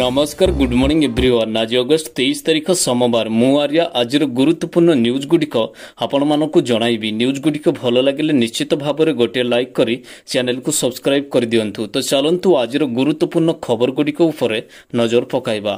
ନମସ୍କାର good morning everyone ଆଜି ଅଗଷ୍ଟ ତେଇଶ ତାରିଖ ସୋମବାର ମୁଁ ଆର୍ଯ୍ୟା ଆଜିର ଗୁରୁତ୍ୱପୂର୍ଣ୍ଣ ନ୍ୟୁଜ୍ ଗୁଡ଼ିକ ଆପଣମାନଙ୍କୁ ଜଣାଇବି ନ୍ୟୁଜ୍ଗୁଡ଼ିକ ଭଲ ଲାଗିଲେ ନିଶ୍ଚିତ ଭାବରେ ଗୋଟିଏ ଲାଇକ୍ କରି ଚ୍ୟାନେଲ୍କୁ ସବସ୍କ୍ରାଇବ୍ କରିଦିଅନ୍ତୁ ତ ଚାଲନ୍ତୁ ଆଜିର ଗୁରୁତ୍ୱପୂର୍ଣ୍ଣ ଖବରଗୁଡ଼ିକ ଉପରେ ନଜର ପକାଇବା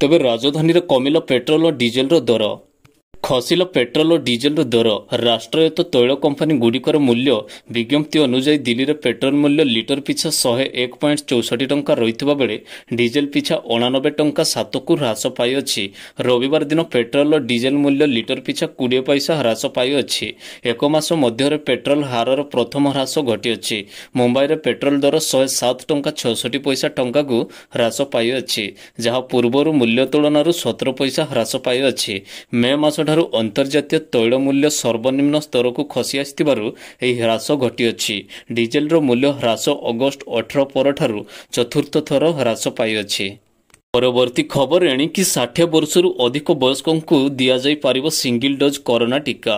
ତେବେ ରାଜଧାନୀରେ କମିଲା ପେଟ୍ରୋଲ ଓ ଡିଜେଲର ଦର ଖସିଲା ପେଟ୍ରୋଲ ଓ ଡିଜେଲର ଦର ରାଷ୍ଟ୍ରାୟତ ତୈଳ କମ୍ପାନୀଗୁଡ଼ିକର ମୂଲ୍ୟ ବିଜ୍ଞପ୍ତି ଅନୁଯାୟୀ ଦିଲ୍ଲୀରେ ପେଟ୍ରୋଲ ମୂଲ୍ୟ ଲିଟର ପିଛା ଶହେ ଏକ ପଏଣ୍ଟ ଚଉଷଠି ଟଙ୍କା ରହିଥିବା ବେଳେ ଡିଜେଲ ପିଛା ଅଣାନବେ ଟଙ୍କା ସାତକୁ ହ୍ରାସ ପାଇଅଛି ରବିବାର ଦିନ ପେଟ୍ରୋଲ ଓ ଡିଜେଲ ମୂଲ୍ୟ ଲିଟର ପିଛା କୋଡ଼ିଏ ପଇସା ହ୍ରାସ ପାଇଅଛି ଏକ ମାସ ମଧ୍ୟରେ ପେଟ୍ରୋଲ ହାରର ପ୍ରଥମ ହ୍ରାସ ଘଟିଅଛି ମୁମ୍ବାଇରେ ପେଟ୍ରୋଲ ଦର ଶହେ ସାତ ଟଙ୍କା ଛଅଷଠି ପଇସା ଟଙ୍କାକୁ ହ୍ରାସ ପାଇଅଛି ଯାହା ପୂର୍ବରୁ ମୂଲ୍ୟ ତୁଳନାରୁ ସତର ପଇସା ହ୍ରାସ ପାଇଅଛି ମେ ମାସଠାରୁ ଠାରୁ ଅନ୍ତର୍ଜାତୀୟ ତୈଳ ମୂଲ୍ୟ ସର୍ବନିମ୍ନ ସ୍ତରକୁ ଖସି ଆସିଥିବାରୁ ଏହି ହ୍ରାସ ଘଟିଅଛି ଡିଜେଲର ମୂଲ୍ୟ ହ୍ରାସ ଅଗଷ୍ଟ ଅଠର ପରଠାରୁ ଚତୁର୍ଥ ଥର ହ୍ରାସ ପାଇଅଛି ପରବର୍ତ୍ତୀ ଖବର ଏଣିକି ଷାଠିଏ ବର୍ଷରୁ ଅଧିକ ବୟସ୍କଙ୍କୁ ଦିଆଯାଇପାରିବ ସିଙ୍ଗିଲ ଡୋଜ୍ କରୋନା ଟିକା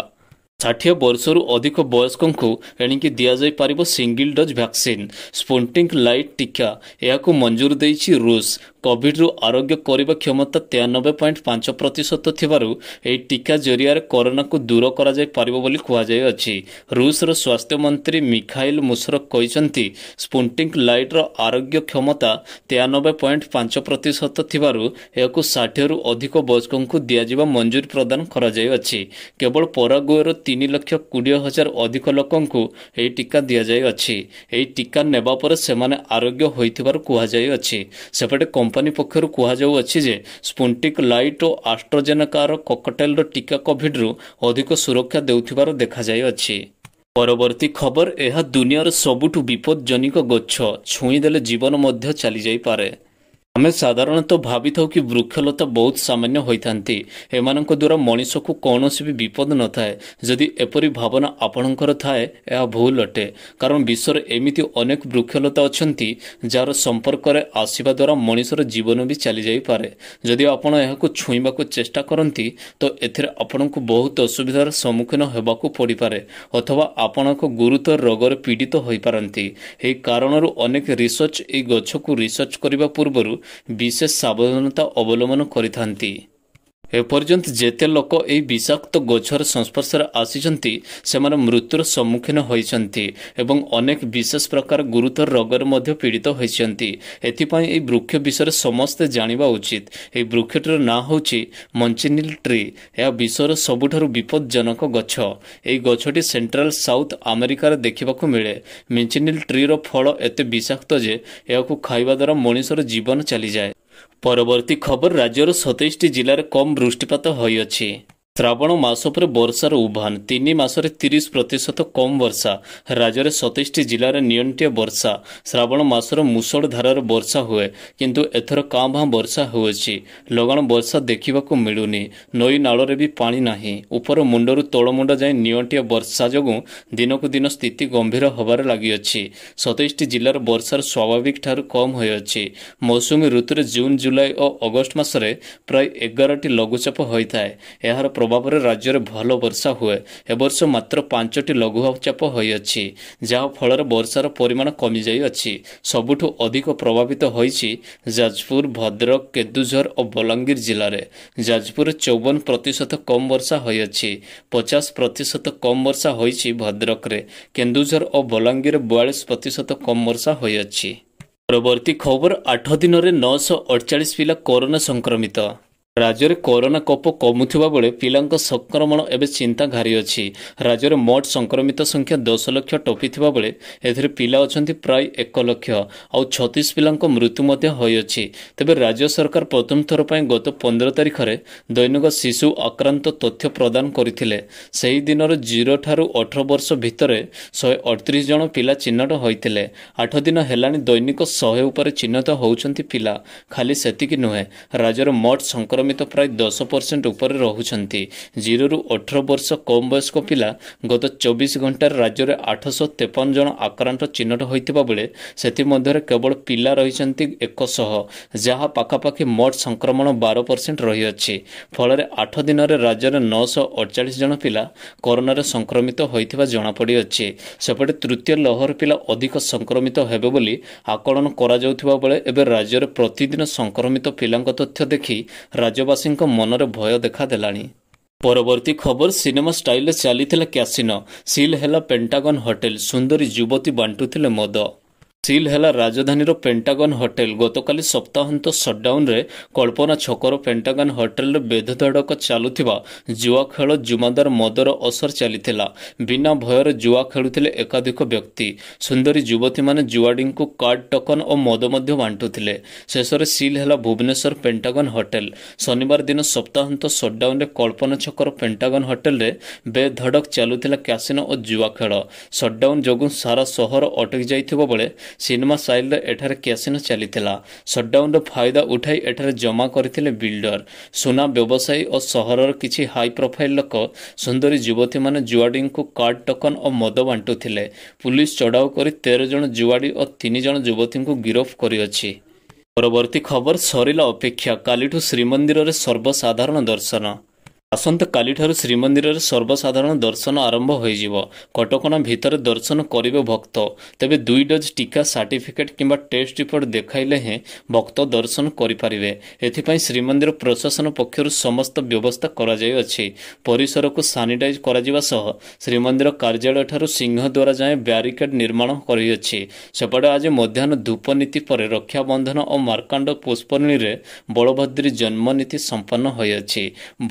ଷାଠିଏ ବର୍ଷରୁ ଅଧିକ ବୟସ୍କଙ୍କୁ ଏଣିକି ଦିଆଯାଇପାରିବ single dose vaccine Sputnik Light ଟିକା ଏହାକୁ ମଞ୍ଜୁର ଦେଇଛି ରୁଷ କୋଭିଡ୍ରୁ ଆରୋଗ୍ୟ କରିବା କ୍ଷମତା ତେୟାନବେ ପଏଣ୍ଟ ପାଞ୍ଚ ପ୍ରତିଶତ ଥିବାରୁ ଏହି ଟିକା ଜରିଆରେ କରୋନାକୁ ଦୂର କରାଯାଇପାରିବ ବୋଲି କୁହାଯାଇଅଛି ରୁଷର ସ୍ୱାସ୍ଥ୍ୟ ମନ୍ତ୍ରୀ ମିଖାଇଲ୍ ମୁସରଫ୍ କହିଛନ୍ତି ସ୍ପୁଟିନିକ୍ ଲାଇଟ୍ର ଆରୋଗ୍ୟ କ୍ଷମତା ତେୟାନବେ ପଏଣ୍ଟ ପାଞ୍ଚ ପ୍ରତିଶତ ଥିବାରୁ ଏହାକୁ ଷାଠିଏରୁ ଅଧିକ ବୟସ୍କଙ୍କୁ ଦିଆଯିବା ମଞ୍ଜୁରୀ ପ୍ରଦାନ କରାଯାଇଅଛି କେବଳ ପରାଗୁଏର ତିନି ଲକ୍ଷ କୋଡ଼ିଏ ହଜାର ଅଧିକ ଲୋକଙ୍କୁ ଏହି ଟିକା ଦିଆଯାଇଅଛି ଏହି ଟିକା ନେବା ପରେ ସେମାନେ ଆରୋଗ୍ୟ ହୋଇଥିବାର କୁହାଯାଇଅଛି ସେପଟେ କମ୍ପାନୀ ପକ୍ଷରୁ କୁହାଯାଉଅଛି ଯେ ସ୍ପୁଣ୍ଟିକ୍ ଲାଇଟ୍ ଓ ଆଷ୍ଟ୍ରୋଜେନେକାର କକଟେଲର ଟିକା କୋଭିଡ୍ରୁ ଅଧିକ ସୁରକ୍ଷା ଦେଉଥିବାର ଦେଖାଯାଇଅଛି ପରବର୍ତ୍ତୀ ଖବର ଏହା ଦୁନିଆର ସବୁଠୁ ବିପଜ୍ଜନିକ ଗଛ ଛୁଇଁଦେଲେ ଜୀବନ ମଧ୍ୟ ଚାଲିଯାଇପାରେ ଆମେ ସାଧାରଣତଃ ଭାବିଥାଉ କି ବୃକ୍ଷଲତା ବହୁତ ସାମାନ୍ୟ ହୋଇଥାନ୍ତି ଏମାନଙ୍କ ଦ୍ୱାରା ମଣିଷକୁ କୌଣସି ବି ବିପଦ ନଥାଏ ଯଦି ଏପରି ଭାବନା ଆପଣଙ୍କର ଥାଏ ଏହା ଭୁଲ ଅଟେ କାରଣ ବିଶ୍ୱରେ ଏମିତି ଅନେକ ବୃକ୍ଷଲତା ଅଛନ୍ତି ଯାହାର ସମ୍ପର୍କରେ ଆସିବା ଦ୍ୱାରା ମଣିଷର ଜୀବନ ବି ଚାଲିଯାଇପାରେ ଯଦି ଆପଣ ଏହାକୁ ଛୁଇଁବାକୁ ଚେଷ୍ଟା କରନ୍ତି ତ ଏଥିରେ ଆପଣଙ୍କୁ ବହୁତ ଅସୁବିଧାର ସମ୍ମୁଖୀନ ହେବାକୁ ପଡ଼ିପାରେ ଅଥବା ଆପଣ ଏକ ଗୁରୁତର ରୋଗରେ ପୀଡ଼ିତ ହୋଇପାରନ୍ତି ଏହି କାରଣରୁ ଅନେକ ରିସର୍ଚ୍ଚ ଏହି ଗଛକୁ ରିସର୍ଚ୍ଚ କରିବା ପୂର୍ବରୁ ବିଶେଷ ସାବଧାନତା ଅବଲମ୍ବନ କରିଥାନ୍ତି ଏପର୍ଯ୍ୟନ୍ତ ଯେତେ ଲୋକ ଏହି ବିଷାକ୍ତ ଗଛର ସଂସ୍ପର୍ଶରେ ଆସିଛନ୍ତି ସେମାନେ ମୃତ୍ୟୁର ସମ୍ମୁଖୀନ ହୋଇଛନ୍ତି ଏବଂ ଅନେକ ବିଶେଷ ପ୍ରକାର ଗୁରୁତର ରୋଗରେ ମଧ୍ୟ ପୀଡ଼ିତ ହୋଇଛନ୍ତି ଏଥିପାଇଁ ଏହି ବୃକ୍ଷ ବିଷୟରେ ସମସ୍ତେ ଜାଣିବା ଉଚିତ ଏହି ବୃକ୍ଷଟିର ନାଁ ହେଉଛି ମଞ୍ଚିନିଲ ଟ୍ରି ଏହା ବିଶ୍ୱର ସବୁଠାରୁ ବିପଜ୍ଜନକ ଗଛ ଏହି ଗଛଟି ସେଣ୍ଟ୍ରାଲ ସାଉଥ ଆମେରିକାରେ ଦେଖିବାକୁ ମିଳେ ମିଞ୍ଚିନିଲ ଟ୍ରିର ଫଳ ଏତେ ବିଷାକ୍ତ ଯେ ଏହାକୁ ଖାଇବା ଦ୍ୱାରା ମଣିଷର ଜୀବନ ଚାଲିଯାଏ ପରବର୍ତ୍ତୀ ଖବର ରାଜ୍ୟର ସତେଇଶଟି ଜିଲ୍ଲାରେ କମ୍ ବୃଷ୍ଟିପାତ ହୋଇଅଛି ଶ୍ରାବଣ ମାସ ପରେ ବର୍ଷାର ଉଭାନ ତିନି ମାସରେ ତିରିଶ ପ୍ରତିଶତ କମ୍ ବର୍ଷା ରାଜ୍ୟରେ ସତେଇଶଟି ଜିଲ୍ଲାରେ ନିୟନ୍ତ୍ରୀୟ ବର୍ଷା ଶ୍ରାବଣ ମାସର ମୁଷଳ ଧାରାରେ ବର୍ଷା ହୁଏ କିନ୍ତୁ ଏଥର କାଁ ଭାଁ ବର୍ଷା ହେଉଅଛି ଲଗାଣ ବର୍ଷା ଦେଖିବାକୁ ମିଳୁନି ନଈ ନାଳରେ ବି ପାଣି ନାହିଁ ଉପର ମୁଣ୍ଡରୁ ତଳମୁଣ୍ଡ ଯାଏଁ ନିୟନ୍ତ୍ରୀୟ ବର୍ଷା ଯୋଗୁଁ ଦିନକୁ ଦିନ ସ୍ଥିତି ଗମ୍ଭୀର ହେବାରେ ଲାଗିଅଛି ସତେଇଶଟି ଜିଲ୍ଲାର ବର୍ଷାର ସ୍ୱାଭାବିକ ଠାରୁ କମ୍ ହୋଇଅଛି ମୌସୁମୀ ଋତୁରେ ଜୁନ୍ ଜୁଲାଇ ଓ ଅଗଷ୍ଟ ମାସରେ ପ୍ରାୟ ଏଗାରଟି ଲଘୁଚାପ ହୋଇଥାଏ ଏହାର ପ୍ରଭାବରେ ରାଜ୍ୟରେ ଭଲ ବର୍ଷା ହୁଏ ଏ ବର୍ଷ ମାତ୍ର ପାଞ୍ଚଟି ଲଘୁଚାପ ହୋଇଅଛି ଯାହାଫଳରେ ବର୍ଷାର ପରିମାଣ କମିଯାଇଅଛି ସବୁଠୁ ଅଧିକ ପ୍ରଭାବିତ ହୋଇଛି ଯାଜପୁର ଭଦ୍ରକ କେନ୍ଦୁଝର ଓ ବଲାଙ୍ଗୀର ଜିଲ୍ଲାରେ ଯାଜପୁରରେ ଚଉବନ ପ୍ରତିଶତ କମ୍ ବର୍ଷା ହୋଇଅଛି ପଚାଶ ପ୍ରତିଶତ କମ୍ ବର୍ଷା ହୋଇଛି ଭଦ୍ରକରେ କେନ୍ଦୁଝର ଓ ବଲାଙ୍ଗୀରରେ ବୟାଳିଶ ପ୍ରତିଶତ କମ୍ ବର୍ଷା ହୋଇଅଛି ପରବର୍ତ୍ତୀ ଖବର ଆଠ ଦିନରେ ନଅଶହ ଅଡ଼ଚାଳିଶ ପିଲା କରୋନା ସଂକ୍ରମିତ ରାଜ୍ୟରେ କରୋନା କପ କମୁଥିବା ବେଳେ ପିଲାଙ୍କ ସଂକ୍ରମଣ ଏବେ ଚିନ୍ତା ଘାରି ଅଛି ରାଜ୍ୟରେ ମୋଟ ସଂକ୍ରମିତ ସଂଖ୍ୟା ଦଶ ଲକ୍ଷ ଟପିଥିବା ବେଳେ ଏଥିରେ ପିଲା ଅଛନ୍ତି ପ୍ରାୟ ଏକ ଲକ୍ଷ ଆଉ ଛତିଶ ପିଲାଙ୍କ ମୃତ୍ୟୁ ମଧ୍ୟ ହୋଇଅଛି ତେବେ ରାଜ୍ୟ ସରକାର ପ୍ରଥମ ଥର ପାଇଁ ଗତ ପନ୍ଦର ତାରିଖରେ ଦୈନିକ ଶିଶୁ ଆକ୍ରାନ୍ତ ତଥ୍ୟ ପ୍ରଦାନ କରିଥିଲେ ସେହି ଦିନର ଜିରୋଠାରୁ ଅଠର ବର୍ଷ ଭିତରେ ଶହେ ଅଠତିରିଶ ଜଣ ପିଲା ଚିହ୍ନଟ ହୋଇଥିଲେ ଆଠ ଦିନ ହେଲାଣି ଦୈନିକ ଶହେ ଉପରେ ଚିହ୍ନଟ ହେଉଛନ୍ତି ପିଲା ଖାଲି ସେତିକି ନୁହେଁ ରାଜ୍ୟର ମୋଟ ସଂକ୍ରମିତ ସଂକ୍ରମିତ ପ୍ରାୟ ଦଶ ପରସେଣ୍ଟ ଉପରେ ରହୁଛନ୍ତି ଜିରୋରୁ ଅଠର ବର୍ଷ କମ୍ ବୟସ୍କ ପିଲା ଗତ ଚବିଶ ଘଣ୍ଟାରେ ରାଜ୍ୟରେ ଆଠଶହ ତେପନ ଜଣ ଆକ୍ରାନ୍ତ ଚିହ୍ନଟ ହୋଇଥିବା ବେଳେ ସେଥିମଧ୍ୟରେ କେବଳ ପିଲା ରହିଛନ୍ତି ଏକଶହ ଯାହା ପାଖାପାଖି ମୋଟ ସଂକ୍ରମଣ ବାର ପରସେଣ୍ଟ ରହିଅଛି ଫଳରେ ଆଠ ଦିନରେ ରାଜ୍ୟରେ ନଅଶହ ଅଡ଼ଚାଳିଶ ଜଣ ପିଲା କରୋନାରେ ସଂକ୍ରମିତ ହୋଇଥିବା ଜଣାପଡ଼ିଅଛି ସେପଟେ ତୃତୀୟ ଲହର ପିଲା ଅଧିକ ସଂକ୍ରମିତ ହେବେ ବୋଲି ଆକଳନ କରାଯାଉଥିବା ବେଳେ ଏବେ ରାଜ୍ୟରେ ପ୍ରତିଦିନ ସଂକ୍ରମିତ ପିଲାଙ୍କ ତଥ୍ୟ ଦେଖି ରାଜ୍ୟ ରାଜ୍ୟବାସୀଙ୍କ ମନରେ ଭୟ ଦେଖାଦେଲାଣି ପରବର୍ତ୍ତୀ ଖବର ସିନେମା ଷ୍ଟାଇଲ୍ରେ ଚାଲିଥିଲା କ୍ୟାସିନୋ ସିଲ୍ ହେଲା ପେଣ୍ଟାଗନ୍ ହୋଟେଲ ସୁନ୍ଦରୀ ଯୁବତୀ ବାଣ୍ଟୁଥିଲେ ମଦ ସିଲ୍ ହେଲା ରାଜଧାନୀର ପେଣ୍ଟାଗନ୍ ହୋଟେଲ ଗତକାଲି ସପ୍ତାହନ୍ତ ସଟ୍ଡାଉନ୍ରେ କଳ୍ପନା ଛକର ପେଣ୍ଟାଗନ୍ ହୋଟେଲରେ ବେଧଧଡ଼କ ଚାଲୁଥିବା ଜୁଆ ଖେଳ ଜୁମାଦାର ମଦର ଅସର ଚାଲିଥିଲା ବିନା ଭୟରେ ଜୁଆ ଖେଳୁଥିଲେ ଏକାଧିକ ବ୍ୟକ୍ତି ସୁନ୍ଦରୀ ଯୁବତୀମାନେ ଜୁଆଡିଙ୍କୁ କାର୍ଡ ଟୋକନ୍ ଓ ମଦ ମଧ୍ୟ ବାଣ୍ଟୁଥିଲେ ଶେଷରେ ସିଲ୍ ହେଲା ଭୁବନେଶ୍ୱର ପେଣ୍ଟାଗନ୍ ହୋଟେଲ ଶନିବାର ଦିନ ସପ୍ତାହନ୍ତ ସଟ୍ଡାଉନ୍ରେ କଳ୍ପନା ଛକର ପେଣ୍ଟାଗନ୍ ହୋଟେଲରେ ବେଧଡ଼କ ଚାଲୁଥିଲା କ୍ୟାସିନୋ ଓ ଜୁଆ ଖେଳ ସଟ୍ଡାଉନ୍ ଯୋଗୁଁ ସାରା ସହର ଅଟକି ଯାଇଥିବା ବେଳେ ସିନେମା ସାଇଲ୍ର ଏଠାରେ କ୍ୟାସିନୋ ଚାଲିଥିଲା ସଟ୍ଡାଉନ୍ର ଫାଇଦା ଉଠାଇ ଏଠାରେ ଜମା କରିଥିଲେ ବିଲ୍ଡର ସୁନା ବ୍ୟବସାୟୀ ଓ ସହରର କିଛି ହାଇ ପ୍ରୋଫାଇଲ୍ ଲୋକ ସୁନ୍ଦରୀ ଯୁବତୀମାନେ ଜୁଆଡ଼ିଙ୍କୁ କାର୍ଡ ଟୋକନ ଓ ମଦ ବାଣ୍ଟୁଥିଲେ ପୁଲିସ ଚଢ଼ାଉ କରି ତେର ଜଣ ଜୁଆଡ଼ି ଓ ତିନି ଜଣ ଯୁବତୀଙ୍କୁ ଗିରଫ କରିଅଛି ପରବର୍ତ୍ତୀ ଖବର ସରିଲା ଅପେକ୍ଷା କାଲିଠୁ ଶ୍ରୀମନ୍ଦିରରେ ସର୍ବସାଧାରଣ ଦର୍ଶନ ଆସନ୍ତାକାଲିଠାରୁ ଶ୍ରୀମନ୍ଦିରରେ ସର୍ବସାଧାରଣ ଦର୍ଶନ ଆରମ୍ଭ ହୋଇଯିବ କଟକଣା ଭିତରେ ଦର୍ଶନ କରିବେ ଭକ୍ତ ତେବେ ଦୁଇ ଡଜ୍ ଟିକା ସାର୍ଟିଫିକେଟ୍ କିମ୍ବା ଟେଷ୍ଟ ରିପୋର୍ଟ ଦେଖାଇଲେ ହେଁ ଭକ୍ତ ଦର୍ଶନ କରିପାରିବେ ଏଥିପାଇଁ ଶ୍ରୀମନ୍ଦିର ପ୍ରଶାସନ ପକ୍ଷରୁ ସମସ୍ତ ବ୍ୟବସ୍ଥା କରାଯାଇଅଛି ପରିସରକୁ ସାନିଟାଇଜ୍ କରାଯିବା ସହ ଶ୍ରୀମନ୍ଦିର କାର୍ଯ୍ୟାଳୟଠାରୁ ସିଂହଦ୍ୱାର ଯାଏଁ ବ୍ୟାରିକେଡ୍ ନିର୍ମାଣ କରିଅଛି ସେପଟେ ଆଜି ମଧ୍ୟାହ୍ନ ଧୂପନୀତି ପରେ ରକ୍ଷାବନ୍ଧନ ଓ ମାର୍କାଣ୍ଡ ପୁଷ୍ପରିଣୀରେ ବଳଭଦ୍ରୀ ଜନ୍ମନୀତି ସମ୍ପନ୍ନ ହୋଇଅଛି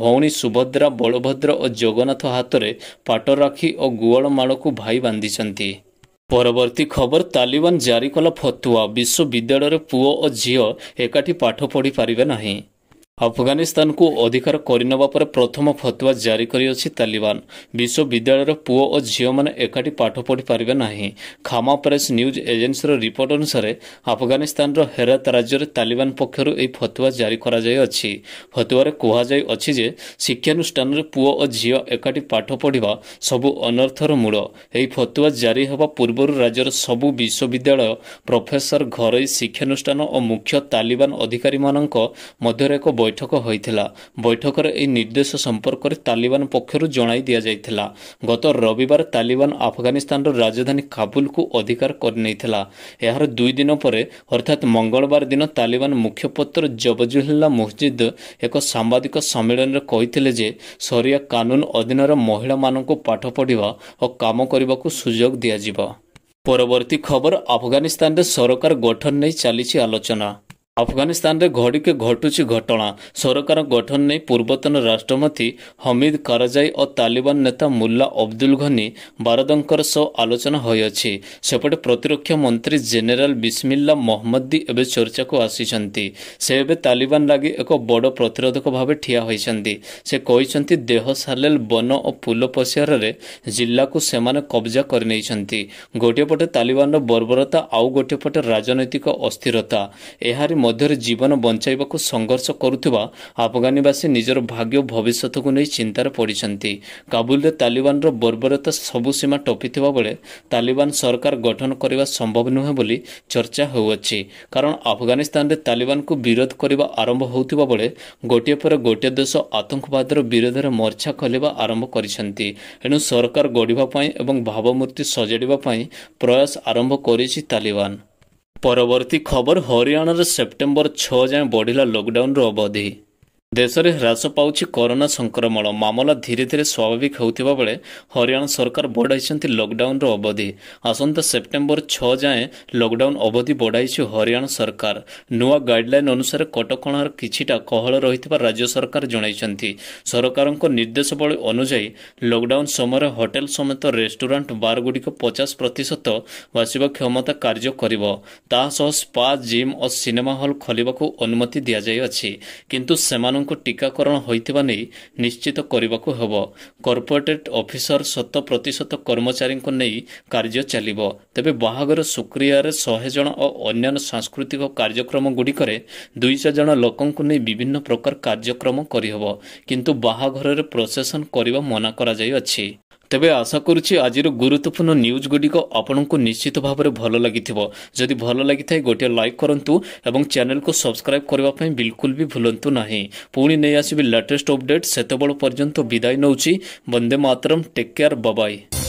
ଭଉଣୀ ଶୁଭ ସୁଭଦ୍ରା ବଳଭଦ୍ର ଓ ଜଗନ୍ନାଥ ହାତରେ ପାଟ ପାଟରାକ୍ଷୀ ଓ ଗୁଆଳମାଳକୁ ଭାଇ ବାନ୍ଧିଛନ୍ତି ପରବର୍ତ୍ତୀ ଖବର ତାଲିବାନ ଜାରି କଲା ଫତୁଆ ବିଶ୍ୱବିଦ୍ୟାଳୟରେ ପୁଅ ଓ ଝିଅ ଏକାଠି ପାଠ ପଢ଼ିପାରିବେ ନାହିଁ ଆଫଗାନିସ୍ତାନକୁ ଅଧିକାର କରିନେବା ପରେ ପ୍ରଥମ ଫତୁଆ ଜାରି କରିଅଛି ତାଲିବାନ ବିଶ୍ୱବିଦ୍ୟାଳୟର ପୁଅ ଓ ଝିଅମାନେ ଏକାଠି ପାଠ ପଢ଼ିପାରିବେ ନାହିଁ ଖାମା ପ୍ରେସ୍ ନ୍ୟୁଜ୍ ଏଜେନ୍ସିର ରିପୋର୍ଟ ଅନୁସାରେ ଆଫଗାନିସ୍ତାନର ହେରାତ ରାଜ୍ୟରେ ତାଲିବାନ ପକ୍ଷରୁ ଏହି ଫତୁଆ ଜାରି କରାଯାଇଅଛି ଫତୁଆରେ କୁହାଯାଇଅଛି ଯେ ଶିକ୍ଷାନୁଷ୍ଠାନରେ ପୁଅ ଓ ଝିଅ ଏକାଠି ପାଠ ପଢ଼ିବା ସବୁ ଅନର୍ଥର ମୂଳ ଏହି ଫତୁଆ ଜାରି ହେବା ପୂର୍ବରୁ ରାଜ୍ୟର ସବୁ ବିଶ୍ୱବିଦ୍ୟାଳୟ ପ୍ରଫେସର ଘରୋଇ ଶିକ୍ଷାନୁଷ୍ଠାନ ଓ ମୁଖ୍ୟ ତାଲିବାନ ଅଧିକାରୀମାନଙ୍କ ମଧ୍ୟରେ ଏକ ବୈଠକ ବୈଠକ ହୋଇଥିଲା ବୈଠକରେ ଏହି ନିର୍ଦ୍ଦେଶ ସମ୍ପର୍କରେ ତାଲିବାନ ପକ୍ଷରୁ ଜଣାଇ ଦିଆଯାଇଥିଲା ଗତ ରବିବାର ତାଲିବାନ ଆଫଗାନିସ୍ତାନର ରାଜଧାନୀ କାବୁଲକୁ ଅଧିକାର କରିନେଇଥିଲା ଏହାର ଦୁଇ ଦିନ ପରେ ଅର୍ଥାତ୍ ମଙ୍ଗଳବାର ଦିନ ତାଲିବାନ ମୁଖ୍ୟପତ୍ର ଜବଜୁହିଲ୍ଲା ମସଜିଦ୍ ଏକ ସାମ୍ବାଦିକ ସମ୍ମିଳନୀରେ କହିଥିଲେ ଯେ ସରିଆ କାନୁନ ଅଧୀନରେ ମହିଳାମାନଙ୍କୁ ପାଠ ପଢ଼ିବା ଓ କାମ କରିବାକୁ ସୁଯୋଗ ଦିଆଯିବ ପରବର୍ତ୍ତୀ ଖବର ଆଫଗାନିସ୍ତାନରେ ସରକାର ଗଠନ ନେଇ ଚାଲିଛି ଆଲୋଚନା ଆଫଗାନିସ୍ତାନରେ ଘଡ଼ିକେ ଘଟୁଛି ଘଟଣା ସରକାର ଗଠନ ନେଇ ପୂର୍ବତନ ରାଷ୍ଟ୍ରପତି ହମିଦ କରାଜାଇ ଓ ତାଲିବାନ ନେତା ମୁଲ୍ଲା ଅବଦୁଲ ଘନି ବାରଦଙ୍କର ସହ ଆଲୋଚନା ହୋଇଅଛି ସେପଟେ ପ୍ରତିରକ୍ଷା ମନ୍ତ୍ରୀ ଜେନେରାଲ ବିସ୍ମିଲ୍ଲା ମହମ୍ମଦି ଏବେ ଚର୍ଚ୍ଚାକୁ ଆସିଛନ୍ତି ସେ ଏବେ ତାଲିବାନ ଲାଗି ଏକ ବଡ଼ ପ୍ରତିରୋଧକ ଭାବେ ଠିଆ ହୋଇଛନ୍ତି ସେ କହିଛନ୍ତି ଦେହ ସାଲେଲ ବନ ଓ ପୁଲ ପସିଆରରେ ଜିଲ୍ଲାକୁ ସେମାନେ କବ୍ଜା କରିନେଇଛନ୍ତି ଗୋଟିଏ ପଟେ ତାଲିବାନର ବର୍ବରତା ଆଉ ଗୋଟିଏ ପଟେ ରାଜନୈତିକ ଅସ୍ଥିରତା ଏହାରି ମଧ୍ୟରେ ଜୀବନ ବଞ୍ଚାଇବାକୁ ସଂଘର୍ଷ କରୁଥିବା ଆଫଗାନିବାସୀ ନିଜର ଭାଗ୍ୟ ଭବିଷ୍ୟତକୁ ନେଇ ଚିନ୍ତାରେ ପଡ଼ିଛନ୍ତି କାବୁଲରେ ତାଲିବାନର ବର୍ବରତା ସବୁ ସୀମା ଟପିଥିବା ବେଳେ ତାଲିବାନ ସରକାର ଗଠନ କରିବା ସମ୍ଭବ ନୁହେଁ ବୋଲି ଚର୍ଚ୍ଚା ହେଉଅଛି କାରଣ ଆଫଗାନିସ୍ତାନରେ ତାଲିବାନକୁ ବିରୋଧ କରିବା ଆରମ୍ଭ ହେଉଥିବା ବେଳେ ଗୋଟିଏ ପରେ ଗୋଟିଏ ଦେଶ ଆତଙ୍କବାଦର ବିରୋଧରେ ମୋର୍ଚ୍ଛା ଖୋଲିବା ଆରମ୍ଭ କରିଛନ୍ତି ଏଣୁ ସରକାର ଗଢ଼ିବା ପାଇଁ ଏବଂ ଭାବମୂର୍ତ୍ତି ସଜାଡ଼ିବା ପାଇଁ ପ୍ରୟାସ ଆରମ୍ଭ କରିଛି ତାଲିବାନ ପରବର୍ତ୍ତୀ ଖବର ହରିୟାଣାରେ ସେପ୍ଟେମ୍ବର ଛଅ ଯାଏଁ ବଢ଼ିଲା ଲକ୍ଡାଉନ୍ର ଅବଧି ଦେଶରେ ହ୍ରାସ ପାଉଛି କରୋନା ସଂକ୍ରମଣ ମାମଲା ଧୀରେ ଧୀରେ ସ୍ୱାଭାବିକ ହେଉଥିବା ବେଳେ ହରିୟାଣା ସରକାର ବଢ଼ାଇଛନ୍ତି ଲକ୍ଡାଉନ୍ର ଅବଧି ଆସନ୍ତା ସେପ୍ଟେମ୍ବର ଛଅ ଯାଏଁ ଲକ୍ଡାଉନ୍ ଅବଧି ବଢ଼ାଇଛି ହରିୟାଣା ସରକାର ନୂଆ ଗାଇଡ୍ଲାଇନ୍ ଅନୁସାରେ କଟକଣାର କିଛିଟା କହଳ ରହିଥିବା ରାଜ୍ୟ ସରକାର ଜଣାଇଛନ୍ତି ସରକାରଙ୍କ ନିର୍ଦ୍ଦେଶାବଳୀ ଅନୁଯାୟୀ ଲକ୍ଡାଉନ୍ ସମୟରେ ହୋଟେଲ୍ ସମେତ ରେଷ୍ଟୁରାଣ୍ଟ ବାର୍ଗୁଡ଼ିକ ପଚାଶ ପ୍ରତିଶତ ବାସିବା କ୍ଷମତା କାର୍ଯ୍ୟ କରିବ ତାହା ସହ ସ୍ପା ଜିମ୍ ଓ ସିନେମା ହଲ୍ ଖୋଲିବାକୁ ଅନୁମତି ଦିଆଯାଇଅଛି କିନ୍ତୁ ସେମାନଙ୍କ ଆପଣଙ୍କୁ ଟିକାକରଣ ହୋଇଥିବା ନେଇ ନିଶ୍ଚିତ କରିବାକୁ ହେବ କର୍ପୋରେଟ୍ ଅଫିସର ଶତ ପ୍ରତିଶତ କର୍ମଚାରୀଙ୍କୁ ନେଇ କାର୍ଯ୍ୟ ଚାଲିବ ତେବେ ବାହାଘର ସୁକ୍ରିୟାରେ ଶହେ ଜଣ ଓ ଅନ୍ୟାନ୍ୟ ସାଂସ୍କୃତିକ କାର୍ଯ୍ୟକ୍ରମଗୁଡ଼ିକରେ ଦୁଇଶହ ଜଣ ଲୋକଙ୍କୁ ନେଇ ବିଭିନ୍ନ ପ୍ରକାର କାର୍ଯ୍ୟକ୍ରମ କରିହେବ କିନ୍ତୁ ବାହାଘରରେ ପ୍ରସେସନ କରିବା ମନା କରାଯାଇଅଛି ତେବେ ଆଶା କରୁଛି ଆଜିର ଗୁରୁତ୍ୱପୂର୍ଣ୍ଣ ନ୍ୟୁଜ୍ ଗୁଡ଼ିକ ଆପଣଙ୍କୁ ନିଶ୍ଚିତ ଭାବରେ ଭଲ ଲାଗିଥିବ ଯଦି ଭଲ ଲାଗିଥାଏ ଗୋଟିଏ ଲାଇକ୍ କରନ୍ତୁ ଏବଂ ଚ୍ୟାନେଲକୁ ସବସ୍କ୍ରାଇବ୍ କରିବା ପାଇଁ ବିଲକୁଲ ବି ଭୁଲନ୍ତୁ ନାହିଁ ପୁଣି ନେଇ ଆସିବି ଲାଟେଷ୍ଟ ଅପଡେଟ୍ ସେତେବେଳ ପର୍ଯ୍ୟନ୍ତ ବିଦାୟ ନେଉଛି ବନ୍ଦେ ମାତରମ୍ ଟେକ୍ କେୟାର ବବାଇ